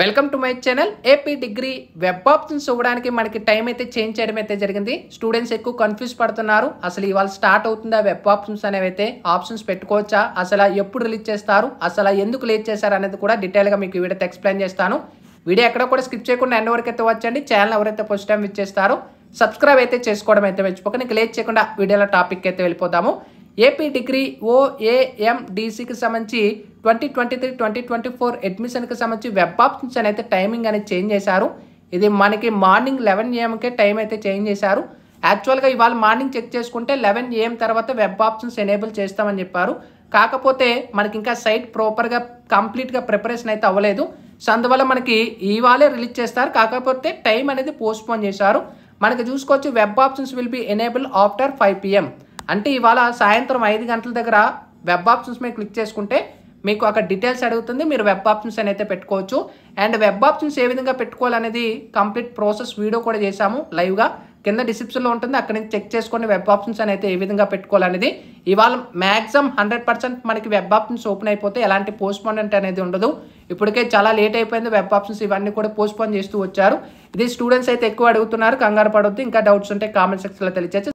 welcome to my channel AP degree web options ఇవ్వడానికి మనకి time అయితే చేంజ్ చేయడం అయితే జరిగింది స్టూడెంట్స్ ఎక్కువ కన్ఫ్యూజ్ పడుతున్నారు అసలు ఇవాళ స్టార్ట్ అవుతుందా వెబ్ ఆప్షన్స్ అనేవి అయితే ఆప్షన్స్ పెట్టుకోవచ్చా అసలు ఎప్పుడు రిలీజ్ చేస్తారు అసలు ఎందుకు లేట్ చేశారు అనేది కూడా డీటెయిల్గా మీకు వీడియో ఎక్స్ప్లెయిన్ చేస్తాను వీడియో ఎక్కడ కూడా స్కిప్ చేయకుండా ఎన్ని వరకు అయితే వచ్చండి ఛానల్ ఎవరైతే ఫస్ట్ టైం విచ్చేస్తారో సబ్స్క్రైబ్ అయితే చేసుకోవడం అయితే మర్చిపోకండి నీకు లేట్ చేయకుండా వీడియోలో టాపిక్ అయితే వెళ్ళిపోతాము ఏపీ డిగ్రీ ఓఏఎండిసికి సంబంధించి twenty twenty three twenty twenty four అడ్మిషన్కి సంబంధించి వెబ్ ఆప్షన్స్ అయితే టైమింగ్ అనేది చేంజ్ చేశారు ఇది మనకి మార్నింగ్ లెవెన్ ఏఎంకే టైం అయితే చేంజ్ చేశారు యాక్చువల్గా ఇవాళ మార్నింగ్ చెక్ చేసుకుంటే లెవెన్ ఏఎం తర్వాత వెబ్ ఆప్షన్స్ ఎనేబుల్ చేస్తామని చెప్పారు కాకపోతే మనకి ఇంకా సైట్ ప్రాపర్గా కంప్లీట్గా ప్రిపరేషన్ అయితే అవ్వలేదు సో అందువల్ల మనకి ఇవాళే రిలీజ్ చేస్తారు కాకపోతే టైం అనేది పోస్ట్పోన్ చేశారు మనకి చూసుకోవచ్చు web options will be enable after five PM అంటే ఇవాళ సాయంత్రం ఐదు గంటల దగ్గర వెబ్ ఆప్షన్స్ మీద క్లిక్ చేసుకుంటే మీకు అక్కడ డీటెయిల్స్ అడుగుతుంది మీరు వెబ్ ఆప్షన్స్ అని అయితే పెట్టుకోవచ్చు అండ్ వెబ్ ఆప్షన్స్ ఏ విధంగా పెట్టుకోవాలనేది కంప్లీట్ ప్రాసెస్ వీడియో కూడా చేశాము లైవ్గా కింద డిస్క్రిప్షన్లో ఉంటుంది అక్కడ నుంచి చెక్ చేసుకొని వెబ్ ఆప్షన్స్ అని అయితే ఏ విధంగా పెట్టుకోవాలనేది ఇవాళ మ్యాక్సిమం హండ్రెడ్ పర్సెంట్ మనకి వెబ్ ఆప్షన్స్ ఓపెన్ అయిపోతే ఎలాంటి పోస్ట్పోన్మెంట్ అనేది ఉండదు ఇప్పటికే చాలా లేట్ అయిపోయింది వెబ్ ఆప్షన్స్ ఇవన్నీ కూడా పోస్ట్పోన్ చేస్తూ వచ్చారు ఇది స్టూడెంట్స్ అయితే ఎక్కువ అడుగుతున్నారు కంగారు పడవద్దు ఇంకా డౌట్స్ ఉంటే కామెంట్ సెక్షన్లో తెలియచేసి